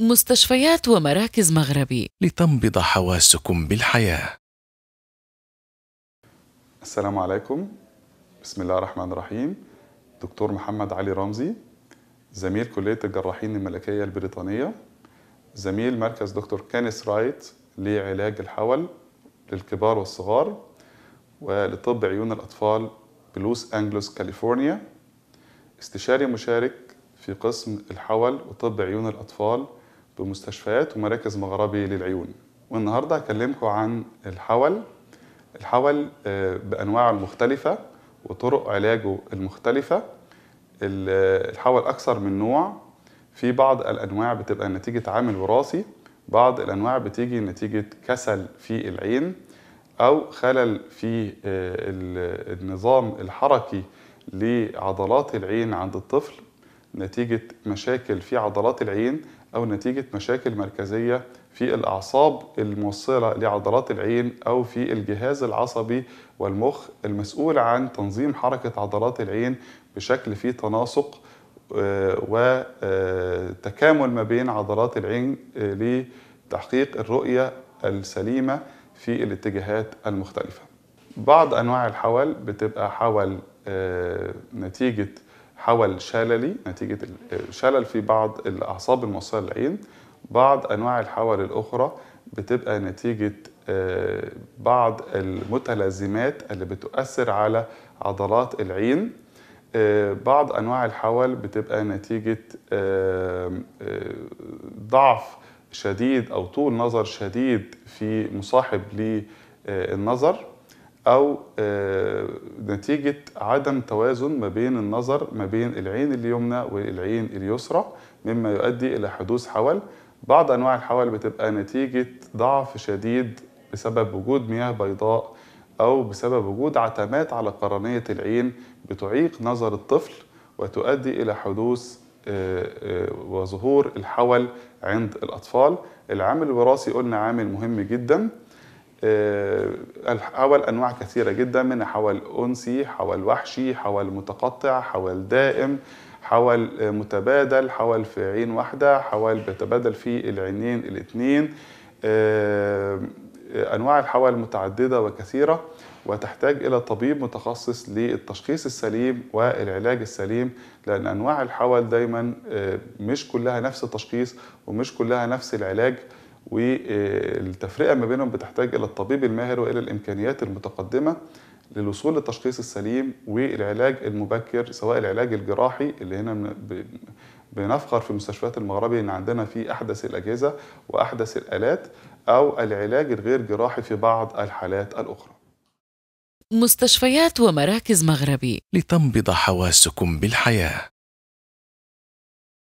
مستشفيات ومراكز مغربي لتنبض حواسكم بالحياة السلام عليكم بسم الله الرحمن الرحيم دكتور محمد علي رمزي زميل كلية الجراحين الملكية البريطانية زميل مركز دكتور كانيس رايت لعلاج الحول للكبار والصغار ولطب عيون الأطفال بلوس أنجلوس كاليفورنيا استشاري مشارك في قسم الحول وطب عيون الأطفال بمستشفيات ومراكز مغربي للعيون والنهارده هكلمكم عن الحول الحول آه، بانواعه المختلفه وطرق علاجه المختلفه الحول اكثر من نوع في بعض الانواع بتبقى نتيجه عامل وراثي بعض الانواع بتيجي نتيجه كسل في العين او خلل في آه، النظام الحركي لعضلات العين عند الطفل نتيجه مشاكل في عضلات العين أو نتيجة مشاكل مركزية في الأعصاب الموصلة لعضلات العين أو في الجهاز العصبي والمخ المسؤول عن تنظيم حركة عضلات العين بشكل فيه تناسق آه، وتكامل آه، ما بين عضلات العين آه، لتحقيق الرؤية السليمة في الاتجاهات المختلفة بعض أنواع الحول بتبقى حول نتيجة حول شللي نتيجة شلل في بعض الأعصاب الموصلة للعين بعض أنواع الحول الأخرى بتبقى نتيجة آه، بعض المتلازمات اللي بتؤثر على عضلات العين آه، بعض أنواع الحول بتبقى نتيجة آه، ضعف شديد أو طول نظر شديد في مصاحب للنظر او آه، نتيجه عدم توازن ما بين النظر ما بين العين اليمنى والعين اليسرى مما يؤدي الى حدوث حول بعض انواع الحول بتبقى نتيجه ضعف شديد بسبب وجود مياه بيضاء او بسبب وجود عتمات على قرنيه العين بتعيق نظر الطفل وتؤدي الى حدوث آه، آه، وظهور الحول عند الاطفال العامل الوراثي قلنا عامل مهم جدا آه، حول انواع كثيره جدا منها حول انسي حول وحشي حول متقطع حول دائم حول آه، متبادل حول في عين واحده حول بيتبادل في العينين الاثنين آه، انواع الحول متعدده وكثيره وتحتاج الى طبيب متخصص للتشخيص السليم والعلاج السليم لان انواع الحول دايما مش كلها نفس التشخيص ومش كلها نفس العلاج والتفرقه ما بينهم بتحتاج الى الطبيب الماهر والى الامكانيات المتقدمه للوصول للتشخيص السليم والعلاج المبكر سواء العلاج الجراحي اللي هنا بنفخر في مستشفيات المغربي ان عندنا في احدث الاجهزه واحدث الالات او العلاج الغير جراحي في بعض الحالات الاخرى. مستشفيات ومراكز مغربي لتنبض حواسكم بالحياه.